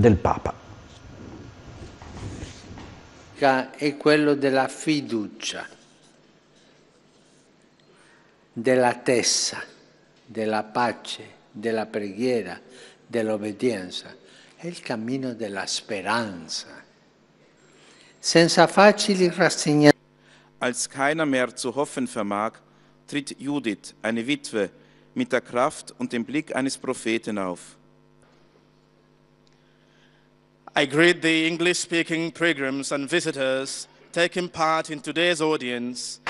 del Papa. È quello della fiducia, della tessa, della pace, della preghiera, dell'obbedienza. È il cammino della speranza. Senza facili rassegnazioni. Als keiner mehr zu hoffen vermag, tritt Judith, eine Witwe, mit der Kraft und dem Blick eines Propheten auf. I greet the English-speaking pilgrims and visitors taking part in today's audience